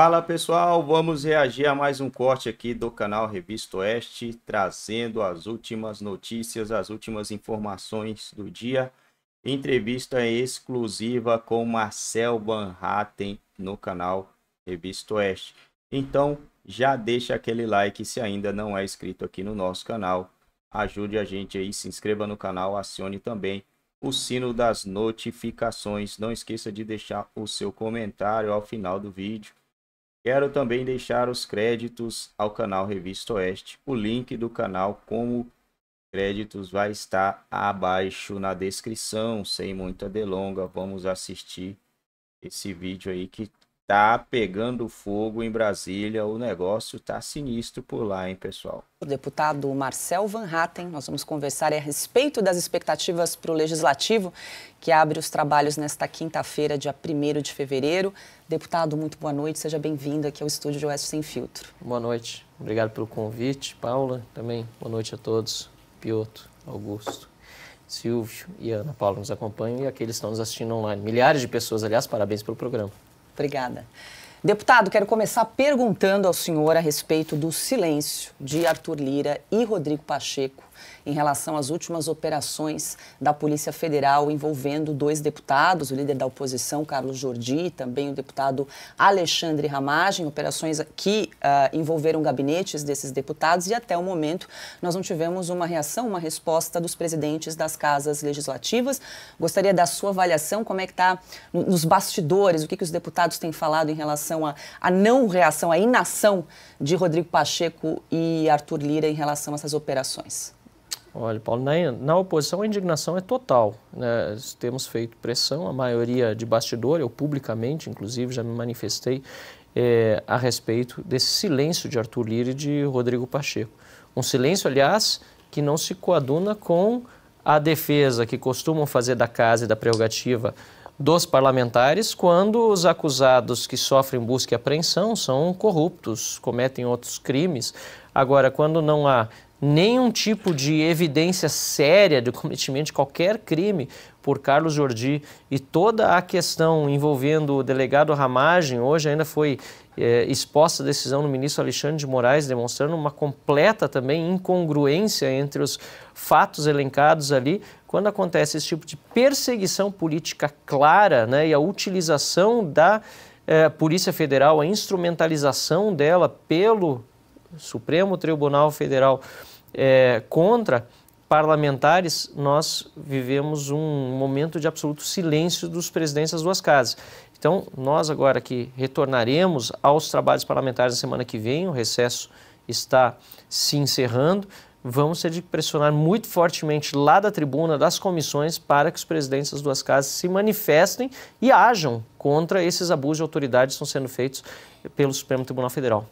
Fala pessoal, vamos reagir a mais um corte aqui do canal Revista Oeste, trazendo as últimas notícias, as últimas informações do dia. Entrevista exclusiva com Marcel Van Hatten no canal Revista Oeste. Então, já deixa aquele like se ainda não é inscrito aqui no nosso canal. Ajude a gente aí, se inscreva no canal, acione também o sino das notificações. Não esqueça de deixar o seu comentário ao final do vídeo Quero também deixar os créditos ao canal Revista Oeste. O link do canal como créditos vai estar abaixo na descrição. Sem muita delonga, vamos assistir esse vídeo aí que Tá pegando fogo em Brasília, o negócio tá sinistro por lá, hein, pessoal? O deputado Marcel Van Hatten, nós vamos conversar a respeito das expectativas para o Legislativo, que abre os trabalhos nesta quinta-feira, dia 1 de fevereiro. Deputado, muito boa noite, seja bem-vindo aqui ao Estúdio de Oeste Sem Filtro. Boa noite, obrigado pelo convite, Paula, também boa noite a todos, Pioto, Augusto. Silvio e Ana Paula nos acompanham e aqueles que estão nos assistindo online. Milhares de pessoas, aliás, parabéns pelo programa. Obrigada. Deputado, quero começar perguntando ao senhor a respeito do silêncio de Arthur Lira e Rodrigo Pacheco em relação às últimas operações da Polícia Federal envolvendo dois deputados, o líder da oposição, Carlos Jordi, e também o deputado Alexandre Ramagem, operações que uh, envolveram gabinetes desses deputados e até o momento nós não tivemos uma reação, uma resposta dos presidentes das casas legislativas. Gostaria da sua avaliação, como é que está nos bastidores, o que, que os deputados têm falado em relação à não reação, à inação de Rodrigo Pacheco e Arthur Lira em relação a essas operações? Olha, Paulo, na, na oposição a indignação é total. Né? Temos feito pressão, a maioria de bastidor, eu publicamente, inclusive, já me manifestei é, a respeito desse silêncio de Arthur Lira e de Rodrigo Pacheco. Um silêncio, aliás, que não se coaduna com a defesa que costumam fazer da casa e da prerrogativa dos parlamentares quando os acusados que sofrem busca e apreensão são corruptos, cometem outros crimes. Agora, quando não há nenhum tipo de evidência séria de cometimento de qualquer crime por Carlos Jordi e toda a questão envolvendo o delegado Ramagem, hoje ainda foi é, exposta a decisão do ministro Alexandre de Moraes, demonstrando uma completa também incongruência entre os fatos elencados ali, quando acontece esse tipo de perseguição política clara né, e a utilização da é, Polícia Federal, a instrumentalização dela pelo Supremo Tribunal Federal é, contra parlamentares, nós vivemos um momento de absoluto silêncio dos presidentes das duas casas. Então, nós agora que retornaremos aos trabalhos parlamentares na semana que vem, o recesso está se encerrando, vamos ter de pressionar muito fortemente lá da tribuna, das comissões, para que os presidentes das duas casas se manifestem e ajam contra esses abusos de autoridade que estão sendo feitos pelo Supremo Tribunal Federal.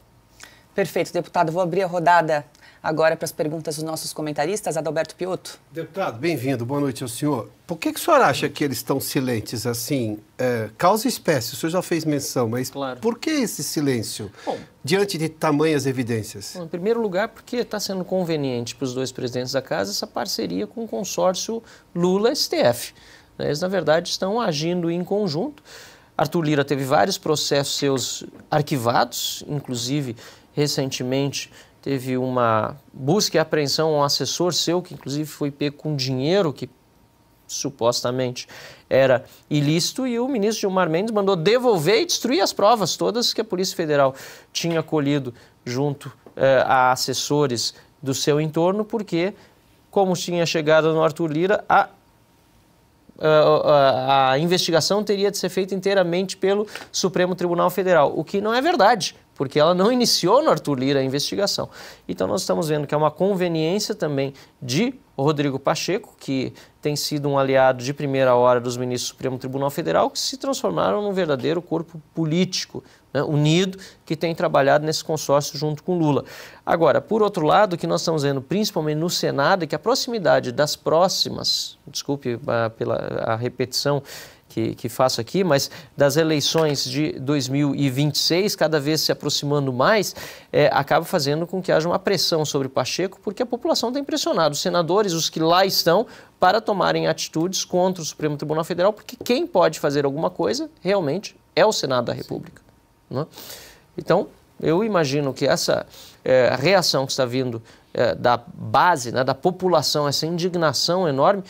Perfeito, deputado. Vou abrir a rodada agora para as perguntas dos nossos comentaristas. Adalberto Piotto. Deputado, bem-vindo. Boa noite ao senhor. Por que, que o senhor acha que eles estão silentes assim? É, causa espécie, o senhor já fez menção, mas claro. por que esse silêncio Bom, diante de tamanhas evidências? em primeiro lugar, porque está sendo conveniente para os dois presidentes da casa essa parceria com o consórcio Lula-STF. Eles, na verdade, estão agindo em conjunto. Arthur Lira teve vários processos seus arquivados, inclusive recentemente teve uma busca e apreensão a um assessor seu, que inclusive foi pego com dinheiro que supostamente era ilícito, e o ministro Gilmar Mendes mandou devolver e destruir as provas todas que a Polícia Federal tinha colhido junto eh, a assessores do seu entorno, porque, como tinha chegado no Arthur Lira, a, a, a investigação teria de ser feita inteiramente pelo Supremo Tribunal Federal, o que não é verdade, porque ela não iniciou no Arthur Lira a investigação. Então nós estamos vendo que é uma conveniência também de Rodrigo Pacheco, que tem sido um aliado de primeira hora dos ministros do Supremo Tribunal Federal, que se transformaram num verdadeiro corpo político né, unido que tem trabalhado nesse consórcio junto com Lula. Agora, por outro lado, o que nós estamos vendo principalmente no Senado é que a proximidade das próximas, desculpe a, ah, pela a repetição, que, que faço aqui, mas das eleições de 2026, cada vez se aproximando mais, é, acaba fazendo com que haja uma pressão sobre Pacheco, porque a população está impressionada. Os senadores, os que lá estão, para tomarem atitudes contra o Supremo Tribunal Federal, porque quem pode fazer alguma coisa realmente é o Senado da República. Né? Então, eu imagino que essa é, reação que está vindo é, da base, né, da população, essa indignação enorme,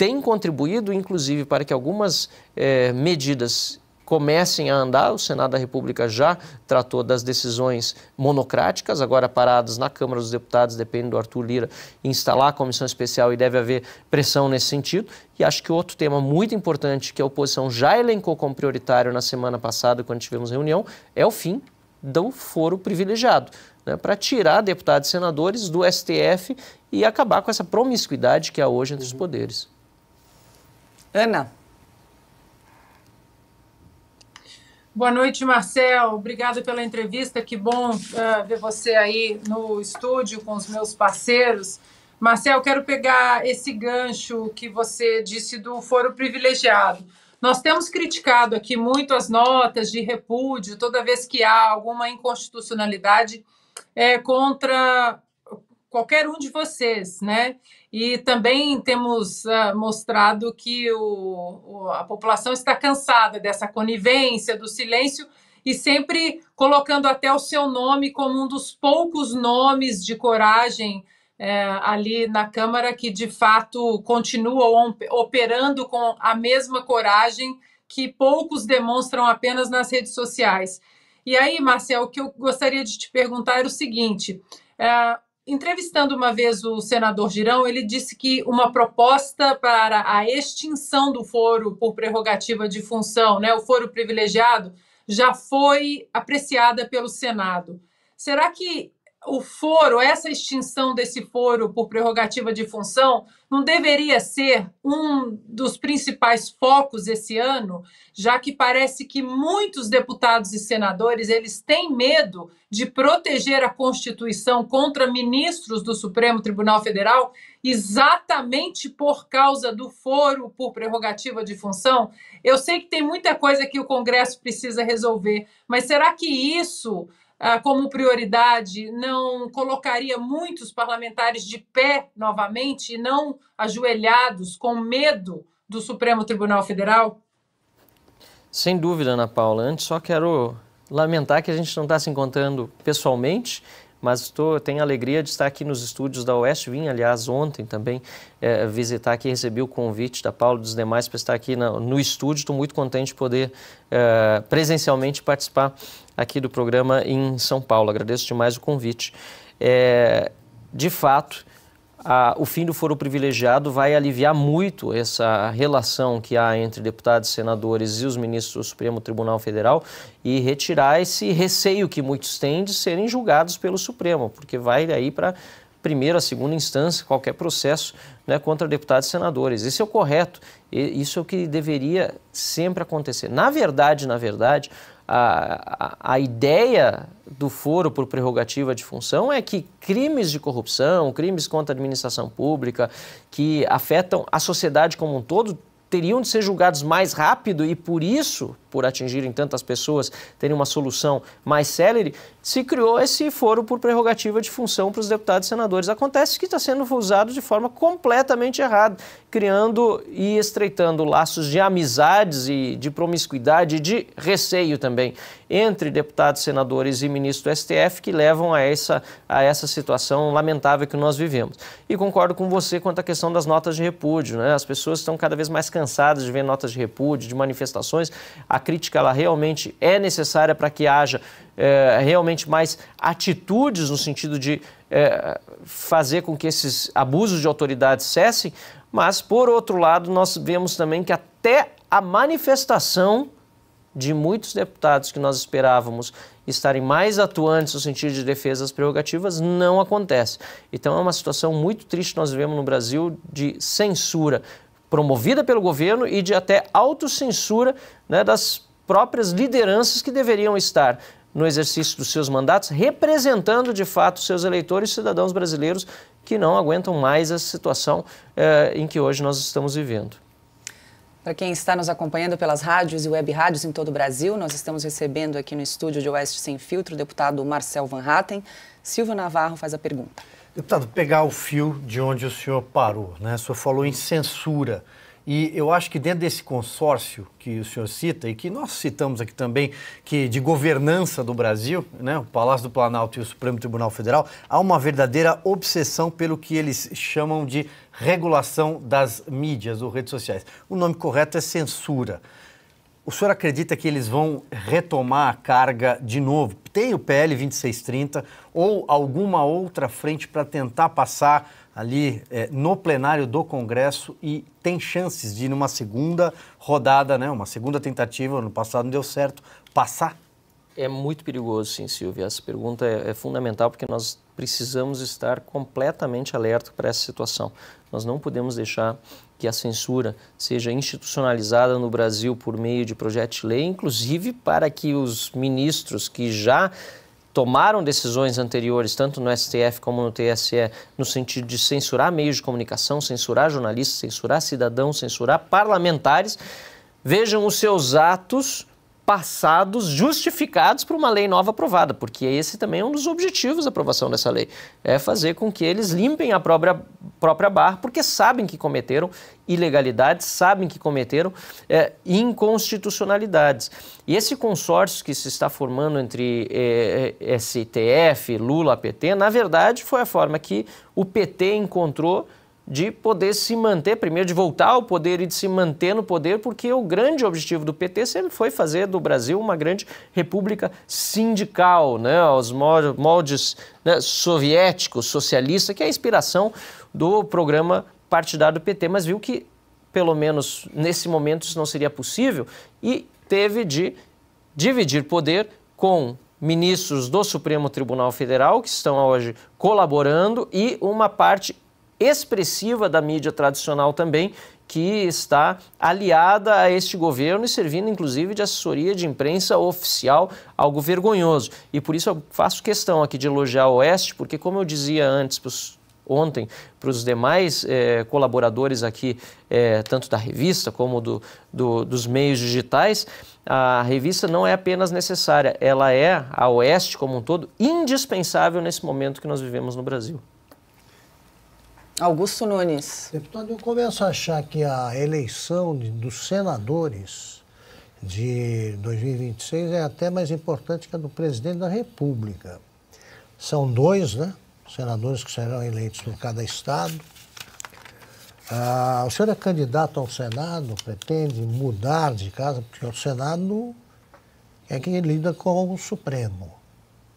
tem contribuído, inclusive, para que algumas eh, medidas comecem a andar. O Senado da República já tratou das decisões monocráticas, agora paradas na Câmara dos Deputados, depende do Arthur Lira instalar a comissão especial e deve haver pressão nesse sentido. E acho que outro tema muito importante que a oposição já elencou como prioritário na semana passada, quando tivemos reunião, é o fim do foro privilegiado. Né, para tirar deputados e senadores do STF e acabar com essa promiscuidade que há hoje entre os uhum. poderes. Ana. Boa noite, Marcel. Obrigada pela entrevista. Que bom uh, ver você aí no estúdio com os meus parceiros. Marcel, quero pegar esse gancho que você disse do foro privilegiado. Nós temos criticado aqui muito as notas de repúdio toda vez que há alguma inconstitucionalidade é, contra qualquer um de vocês, né? E também temos uh, mostrado que o, o, a população está cansada dessa conivência, do silêncio e sempre colocando até o seu nome como um dos poucos nomes de coragem eh, ali na Câmara que de fato continuam operando com a mesma coragem que poucos demonstram apenas nas redes sociais. E aí, Marcel, o que eu gostaria de te perguntar é o seguinte: é, Entrevistando uma vez o senador Girão, ele disse que uma proposta para a extinção do foro por prerrogativa de função, né, o foro privilegiado, já foi apreciada pelo Senado. Será que o foro, essa extinção desse foro por prerrogativa de função, não deveria ser um dos principais focos esse ano, já que parece que muitos deputados e senadores eles têm medo de proteger a Constituição contra ministros do Supremo Tribunal Federal, exatamente por causa do foro por prerrogativa de função. Eu sei que tem muita coisa que o Congresso precisa resolver, mas será que isso ah, como prioridade, não colocaria muitos parlamentares de pé novamente e não ajoelhados com medo do Supremo Tribunal Federal? Sem dúvida, Ana Paula. Antes, só quero lamentar que a gente não está se encontrando pessoalmente, mas estou, tenho a alegria de estar aqui nos estúdios da Oeste. Vim, aliás, ontem também é, visitar aqui, recebi o convite da Paula e dos demais para estar aqui na, no estúdio. Estou muito contente de poder é, presencialmente participar aqui do programa em São Paulo. Agradeço demais o convite. É, de fato, a, o fim do foro privilegiado vai aliviar muito essa relação que há entre deputados, senadores e os ministros do Supremo Tribunal Federal e retirar esse receio que muitos têm de serem julgados pelo Supremo, porque vai aí para primeira, segunda instância, qualquer processo né, contra deputados e senadores. Isso é o correto, isso é o que deveria sempre acontecer. Na verdade, na verdade, a, a, ideia do foro por prerrogativa de função é que crimes de corrupção, crimes contra a administração pública, que afetam a sociedade como um todo, teriam de ser julgados mais rápido e por isso por atingirem tantas pessoas, terem uma solução mais célere, se criou esse foro por prerrogativa de função para os deputados e senadores. Acontece que está sendo usado de forma completamente errada, criando e estreitando laços de amizades e de promiscuidade, de receio também entre deputados, senadores e ministro do STF que levam a essa, a essa situação lamentável que nós vivemos. E concordo com você quanto à questão das notas de repúdio. Né? As pessoas estão cada vez mais cansadas de ver notas de repúdio, de manifestações. A crítica ela realmente é necessária para que haja é, realmente mais atitudes no sentido de é, fazer com que esses abusos de autoridade cessem, mas, por outro lado, nós vemos também que até a manifestação de muitos deputados que nós esperávamos estarem mais atuantes no sentido de defesa das prerrogativas não acontece. Então é uma situação muito triste que nós vivemos no Brasil de censura promovida pelo governo e de até autocensura né, das próprias lideranças que deveriam estar no exercício dos seus mandatos, representando de fato seus eleitores, cidadãos brasileiros que não aguentam mais essa situação eh, em que hoje nós estamos vivendo. Para quem está nos acompanhando pelas rádios e web rádios em todo o Brasil, nós estamos recebendo aqui no estúdio de Oeste Sem Filtro o deputado Marcel Van Hatten. Silvio Navarro faz a pergunta. Deputado, pegar o fio de onde o senhor parou, né? O senhor falou em censura. E eu acho que dentro desse consórcio que o senhor cita e que nós citamos aqui também, que de governança do Brasil, né, o Palácio do Planalto e o Supremo Tribunal Federal, há uma verdadeira obsessão pelo que eles chamam de regulação das mídias ou redes sociais. O nome correto é censura. O senhor acredita que eles vão retomar a carga de novo? Tem o PL 2630 ou alguma outra frente para tentar passar ali é, no plenário do Congresso e tem chances de, numa segunda rodada, né, uma segunda tentativa, no passado não deu certo, passar? É muito perigoso, sim, Silvia. Essa pergunta é, é fundamental porque nós precisamos estar completamente alerta para essa situação. Nós não podemos deixar que a censura seja institucionalizada no Brasil por meio de projeto de lei, inclusive para que os ministros que já tomaram decisões anteriores, tanto no STF como no TSE, no sentido de censurar meios de comunicação, censurar jornalistas, censurar cidadãos, censurar parlamentares, vejam os seus atos passados justificados por uma lei nova aprovada, porque esse também é um dos objetivos da aprovação dessa lei, é fazer com que eles limpem a própria, própria barra, porque sabem que cometeram ilegalidades, sabem que cometeram é, inconstitucionalidades. E esse consórcio que se está formando entre é, é STF, Lula, PT, na verdade foi a forma que o PT encontrou de poder se manter, primeiro de voltar ao poder e de se manter no poder, porque o grande objetivo do PT sempre foi fazer do Brasil uma grande república sindical, né? aos moldes né, soviéticos, socialista, que é a inspiração do programa partidário do PT, mas viu que, pelo menos nesse momento, isso não seria possível e teve de dividir poder com ministros do Supremo Tribunal Federal, que estão hoje colaborando, e uma parte expressiva da mídia tradicional também, que está aliada a este governo e servindo inclusive de assessoria de imprensa oficial, algo vergonhoso. E por isso eu faço questão aqui de elogiar o Oeste, porque como eu dizia antes pros, ontem para os demais eh, colaboradores aqui, eh, tanto da revista como do, do, dos meios digitais, a revista não é apenas necessária, ela é, a Oeste como um todo, indispensável nesse momento que nós vivemos no Brasil. Augusto Nunes. Deputado, eu começo a achar que a eleição de, dos senadores de 2026 é até mais importante que a do presidente da República. São dois, né? Senadores que serão eleitos por cada estado. Ah, o senhor é candidato ao Senado, pretende mudar de casa, porque o Senado é quem lida com o Supremo.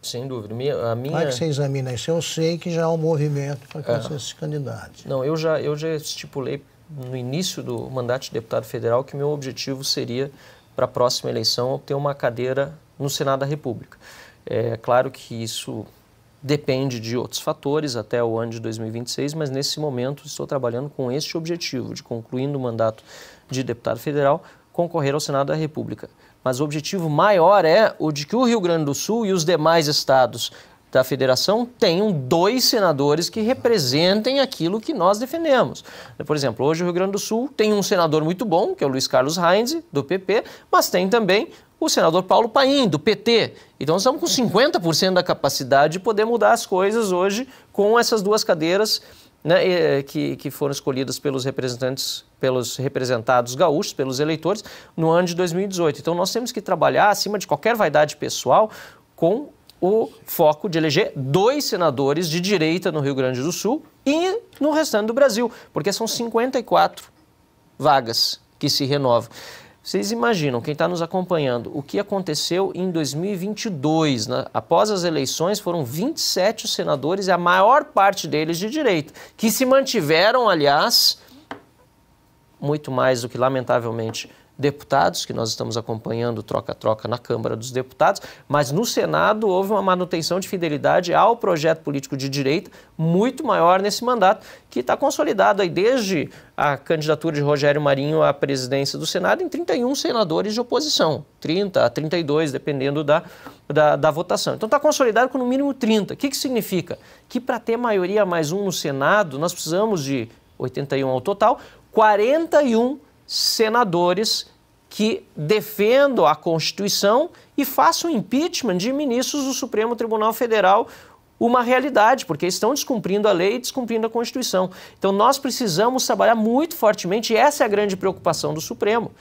Sem dúvida. a minha... Como é que você examina isso? Eu sei que já há um movimento para que é. você se candidate. Não, eu já, eu já estipulei no início do mandato de deputado federal que meu objetivo seria, para a próxima eleição, obter uma cadeira no Senado da República. É claro que isso depende de outros fatores até o ano de 2026, mas nesse momento estou trabalhando com este objetivo de concluindo o mandato de deputado federal, concorrer ao Senado da República mas o objetivo maior é o de que o Rio Grande do Sul e os demais estados da federação tenham dois senadores que representem aquilo que nós defendemos. Por exemplo, hoje o Rio Grande do Sul tem um senador muito bom, que é o Luiz Carlos Heinz, do PP, mas tem também o senador Paulo Paim, do PT. Então, estamos com 50% da capacidade de poder mudar as coisas hoje com essas duas cadeiras né, eh, que, que foram escolhidas pelos representantes, pelos representados gaúchos, pelos eleitores, no ano de 2018. Então nós temos que trabalhar, acima de qualquer vaidade pessoal, com o foco de eleger dois senadores de direita no Rio Grande do Sul e no restante do Brasil, porque são 54 vagas que se renovam. Vocês imaginam, quem está nos acompanhando, o que aconteceu em 2022? Né? Após as eleições, foram 27 senadores, e a maior parte deles de direita, que se mantiveram, aliás, muito mais do que, lamentavelmente, deputados, que nós estamos acompanhando troca-troca na Câmara dos Deputados, mas no Senado houve uma manutenção de fidelidade ao projeto político de direita muito maior nesse mandato, que está consolidado aí desde a candidatura de Rogério Marinho à presidência do Senado em 31 senadores de oposição, 30 a 32, dependendo da, da, da votação. Então está consolidado com no mínimo 30. O que, que significa? Que para ter maioria mais um no Senado, nós precisamos de 81 ao total, 41 senadores que defendam a Constituição e façam impeachment de ministros do Supremo Tribunal Federal uma realidade, porque estão descumprindo a lei e descumprindo a Constituição. Então nós precisamos trabalhar muito fortemente, e essa é a grande preocupação do Supremo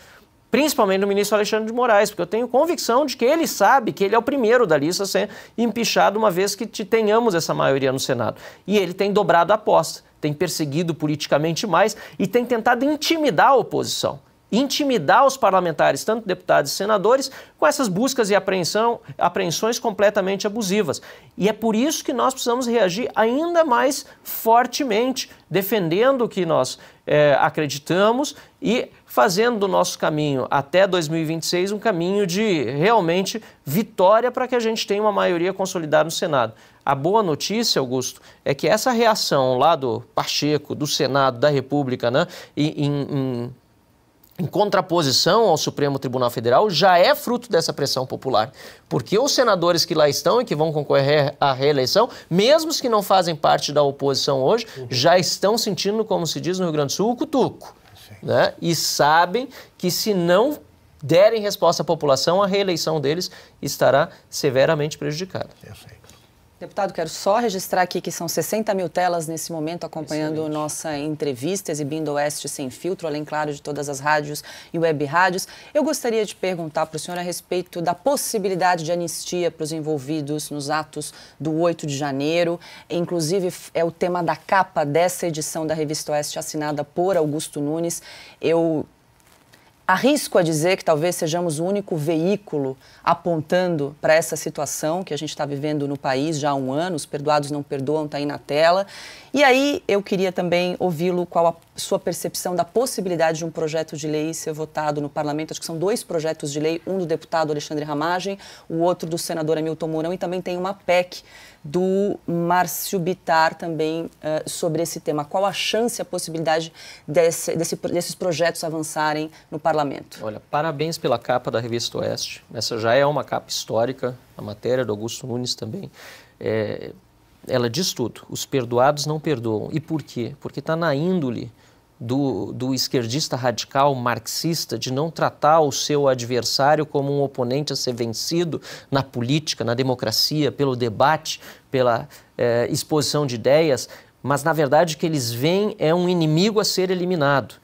principalmente do ministro Alexandre de Moraes, porque eu tenho convicção de que ele sabe que ele é o primeiro da lista a ser empichado, uma vez que tenhamos essa maioria no Senado. E ele tem dobrado a aposta, tem perseguido politicamente mais e tem tentado intimidar a oposição intimidar os parlamentares, tanto deputados e senadores, com essas buscas e apreensão, apreensões completamente abusivas. E é por isso que nós precisamos reagir ainda mais fortemente, defendendo o que nós é, acreditamos e fazendo do nosso caminho até 2026 um caminho de realmente vitória para que a gente tenha uma maioria consolidada no Senado. A boa notícia, Augusto, é que essa reação lá do Pacheco, do Senado, da República, né, em, em em contraposição ao Supremo Tribunal Federal, já é fruto dessa pressão popular. Porque os senadores que lá estão e que vão concorrer à reeleição, mesmo os que não fazem parte da oposição hoje, uhum. já estão sentindo, como se diz no Rio Grande do Sul, o cutuco né? e sabem que se não derem resposta à população, a reeleição deles estará severamente prejudicada. Perfeito. Deputado, quero só registrar aqui que são 60 mil telas nesse momento acompanhando Excelente. nossa entrevista, exibindo Oeste Sem Filtro, além, claro, de todas as rádios e web rádios. Eu gostaria de perguntar para o senhor a respeito da possibilidade de anistia para os envolvidos nos atos do 8 de janeiro. Inclusive, é o tema da capa dessa edição da revista Oeste, assinada por Augusto Nunes. Eu Arrisco a dizer que talvez sejamos o único veículo apontando para essa situação que a gente está vivendo no país já há um ano. Os perdoados não perdoam, está aí na tela. E aí eu queria também ouvi-lo qual a sua percepção da possibilidade de um projeto de lei ser votado no parlamento? Acho que são dois projetos de lei, um do deputado Alexandre Ramagem, o outro do senador Hamilton Mourão e também tem uma PEC do Márcio Bitar também uh, sobre esse tema. Qual a chance, a possibilidade desse, desse, desses projetos avançarem no parlamento? Olha, parabéns pela capa da Revista Oeste. Essa já é uma capa histórica, a matéria do Augusto Nunes também. É, ela diz tudo. Os perdoados não perdoam. E por quê? Porque está na índole do, do, esquerdista radical marxista de não tratar o seu adversário como um oponente a ser vencido na política, na democracia, pelo debate, pela eh, exposição de ideias, mas na verdade o que eles veem é um inimigo a ser eliminado.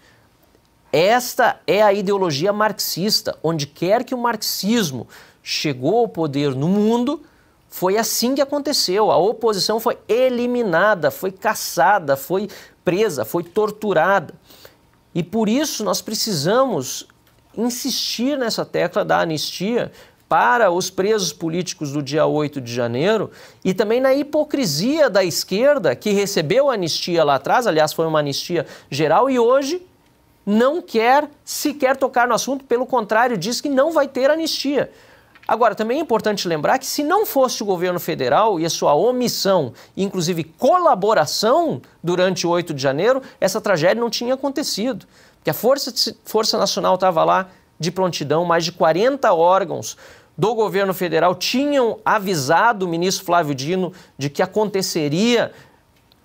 Esta é a ideologia marxista. Onde quer que o marxismo chegou ao poder no mundo, foi assim que aconteceu. A oposição foi eliminada, foi caçada, foi presa, foi torturada. E por isso nós precisamos insistir nessa tecla da anistia para os presos políticos do dia 8 de janeiro e também na hipocrisia da esquerda que recebeu anistia lá atrás, aliás, foi uma anistia geral e hoje não quer sequer tocar no assunto, pelo contrário, diz que não vai ter anistia. Agora, também é importante lembrar que se não fosse o governo federal e a sua omissão, inclusive colaboração durante o 8 de janeiro, essa tragédia não tinha acontecido. Porque a Força, Força Nacional estava lá de prontidão, mais de 40 órgãos do governo federal tinham avisado o ministro Flávio Dino de que aconteceria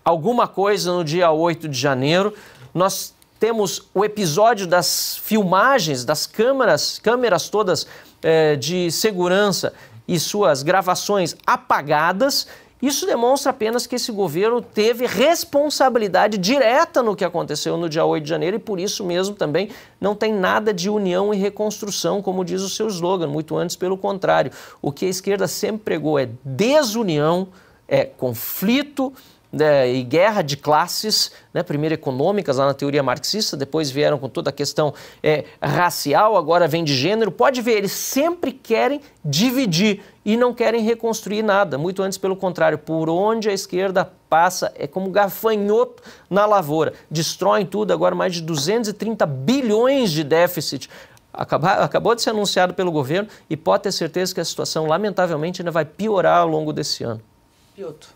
alguma coisa no dia 8 de janeiro. Nós temos o episódio das filmagens, das câmeras, câmeras todas é, de segurança e suas gravações apagadas. Isso demonstra apenas que esse governo teve responsabilidade direta no que aconteceu no dia 8 de janeiro e por isso mesmo também não tem nada de união e reconstrução, como diz o seu slogan, muito antes pelo contrário. O que a esquerda sempre pregou é desunião, é conflito né, e guerra de classes, né, primeiro econômicas lá na teoria marxista, depois vieram com toda a questão é, racial, agora vem de gênero. Pode ver, eles sempre querem dividir e não querem reconstruir nada. Muito antes, pelo contrário, por onde a esquerda passa é como gafanhoto na lavoura. Destroem tudo, agora mais de 230 bilhões de déficit. acabou de ser anunciado pelo governo e pode ter certeza que a situação, lamentavelmente, ainda vai piorar ao longo desse ano. Piotr.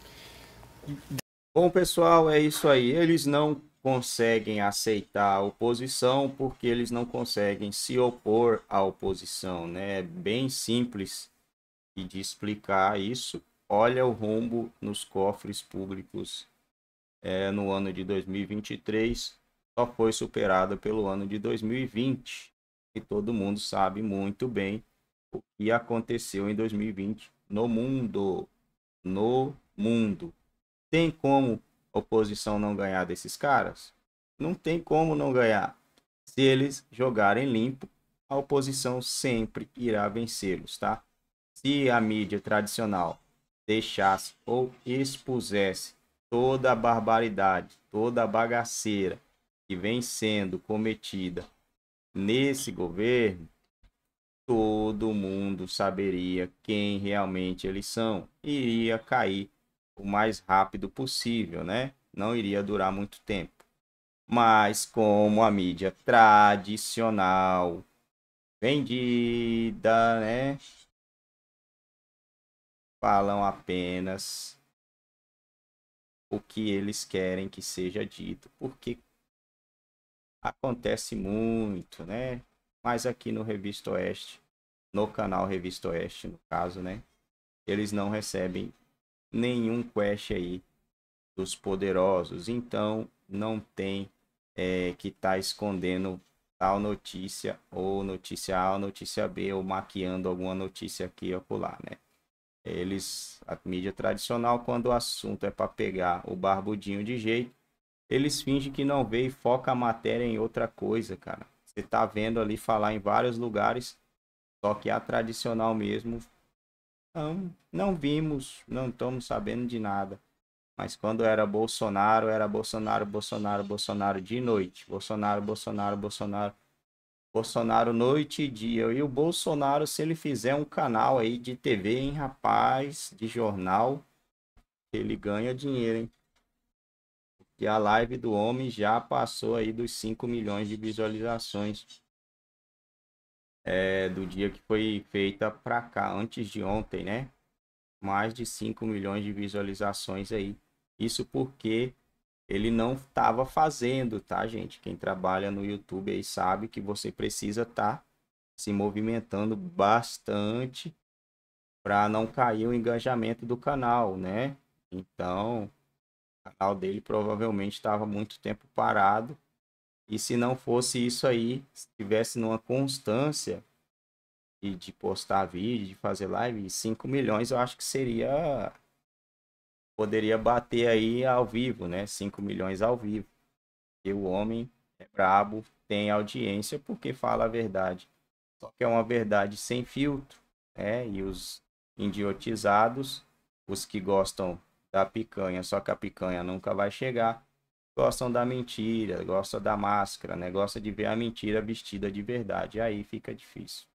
Bom, pessoal, é isso aí. Eles não conseguem aceitar a oposição porque eles não conseguem se opor à oposição, né? É bem simples de explicar isso. Olha o rombo nos cofres públicos é, no ano de 2023, só foi superado pelo ano de 2020. E todo mundo sabe muito bem o que aconteceu em 2020 no mundo. No mundo. Tem como a oposição não ganhar desses caras? Não tem como não ganhar. Se eles jogarem limpo, a oposição sempre irá vencê-los, tá? Se a mídia tradicional deixasse ou expusesse toda a barbaridade, toda a bagaceira que vem sendo cometida nesse governo, todo mundo saberia quem realmente eles são, iria cair o mais rápido possível, né? Não iria durar muito tempo. Mas como a mídia tradicional vendida, né? Falam apenas o que eles querem que seja dito, porque acontece muito, né? Mas aqui no Revista Oeste, no canal Revista Oeste, no caso, né? Eles não recebem nenhum quest aí dos poderosos. Então, não tem é, que tá escondendo tal notícia, ou notícia A, ou notícia B, ou maquiando alguma notícia aqui ou lá, né? Eles, a mídia tradicional, quando o assunto é para pegar o barbudinho de jeito, eles fingem que não vê e foca a matéria em outra coisa, cara. Você tá vendo ali falar em vários lugares, só que a tradicional mesmo não, não vimos, não estamos sabendo de nada. Mas quando era Bolsonaro, era Bolsonaro, Bolsonaro, Bolsonaro de noite. Bolsonaro, Bolsonaro, Bolsonaro. Bolsonaro noite e dia. E o Bolsonaro, se ele fizer um canal aí de TV, hein, rapaz, de jornal, ele ganha dinheiro, hein? E a live do homem já passou aí dos 5 milhões de visualizações é, do dia que foi feita para cá, antes de ontem, né? Mais de 5 milhões de visualizações aí. Isso porque ele não estava fazendo, tá, gente? Quem trabalha no YouTube aí sabe que você precisa estar tá se movimentando bastante para não cair o engajamento do canal, né? Então, o canal dele provavelmente estava muito tempo parado e se não fosse isso aí, se tivesse numa constância de, de postar vídeo, de fazer live, 5 milhões eu acho que seria. Poderia bater aí ao vivo, né? 5 milhões ao vivo. E o homem é brabo, tem audiência porque fala a verdade. Só que é uma verdade sem filtro, né? E os idiotizados, os que gostam da picanha, só que a picanha nunca vai chegar gostam da mentira, gostam da máscara, né? Gosta de ver a mentira vestida de verdade. Aí fica difícil.